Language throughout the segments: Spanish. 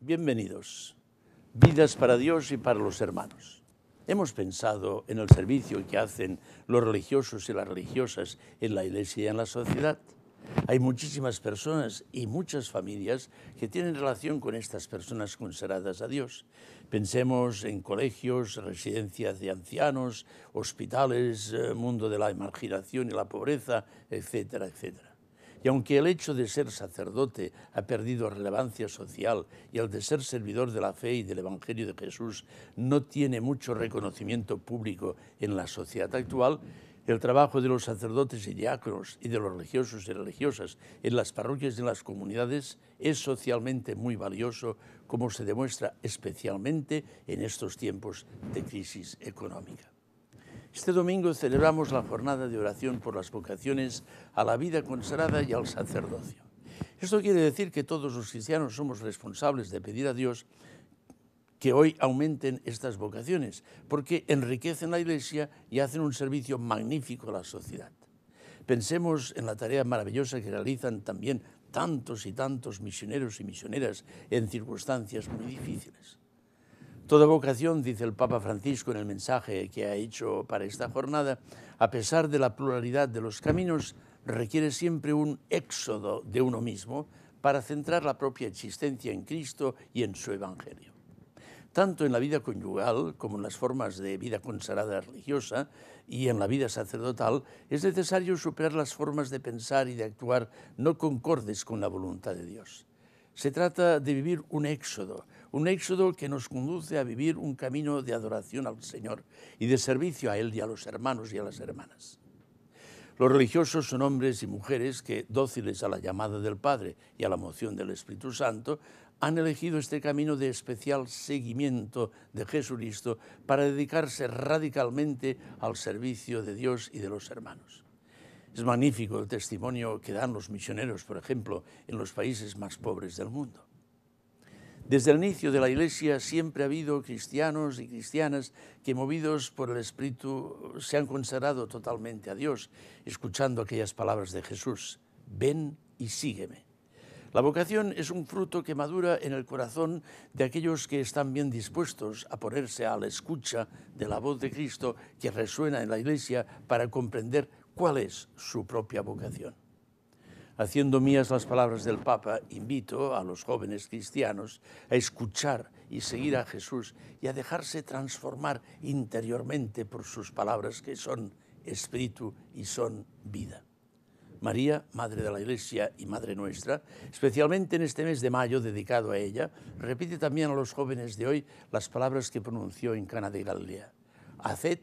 Bienvenidos. Vidas para Dios y para los hermanos. Hemos pensado en el servicio que hacen los religiosos y las religiosas en la iglesia y en la sociedad. Hay muchísimas personas y muchas familias que tienen relación con estas personas consagradas a Dios. Pensemos en colegios, residencias de ancianos, hospitales, eh, mundo de la marginación y la pobreza, etcétera, etcétera. Y aunque el hecho de ser sacerdote ha perdido relevancia social y el de ser servidor de la fe y del Evangelio de Jesús no tiene mucho reconocimiento público en la sociedad actual, el trabajo de los sacerdotes y diáconos y de los religiosos y religiosas en las parroquias y en las comunidades es socialmente muy valioso, como se demuestra especialmente en estos tiempos de crisis económica. Este domingo celebramos la jornada de oración por las vocaciones a la vida consagrada y al sacerdocio. Esto quiere decir que todos los cristianos somos responsables de pedir a Dios que hoy aumenten estas vocaciones, porque enriquecen la Iglesia y hacen un servicio magnífico a la sociedad. Pensemos en la tarea maravillosa que realizan también tantos y tantos misioneros y misioneras en circunstancias muy difíciles. Toda vocación, dice el Papa Francisco en el mensaje que ha hecho para esta jornada, a pesar de la pluralidad de los caminos, requiere siempre un éxodo de uno mismo para centrar la propia existencia en Cristo y en su Evangelio. Tanto en la vida conyugal como en las formas de vida consagrada religiosa y en la vida sacerdotal es necesario superar las formas de pensar y de actuar no concordes con la voluntad de Dios. Se trata de vivir un éxodo, un éxodo que nos conduce a vivir un camino de adoración al Señor y de servicio a Él y a los hermanos y a las hermanas. Los religiosos son hombres y mujeres que, dóciles a la llamada del Padre y a la moción del Espíritu Santo, han elegido este camino de especial seguimiento de Jesucristo para dedicarse radicalmente al servicio de Dios y de los hermanos. Es magnífico el testimonio que dan los misioneros, por ejemplo, en los países más pobres del mundo. Desde el inicio de la Iglesia siempre ha habido cristianos y cristianas que, movidos por el Espíritu, se han consagrado totalmente a Dios, escuchando aquellas palabras de Jesús, ven y sígueme. La vocación es un fruto que madura en el corazón de aquellos que están bien dispuestos a ponerse a la escucha de la voz de Cristo que resuena en la Iglesia para comprender cuál es su propia vocación. Haciendo mías las palabras del Papa, invito a los jóvenes cristianos a escuchar y seguir a Jesús y a dejarse transformar interiormente por sus palabras que son espíritu y son vida. María, Madre de la Iglesia y Madre nuestra, especialmente en este mes de mayo dedicado a ella, repite también a los jóvenes de hoy las palabras que pronunció en Cana de Galilea. Haced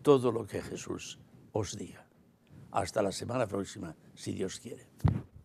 todo lo que Jesús os diga. Hasta la semana próxima, si Dios quiere.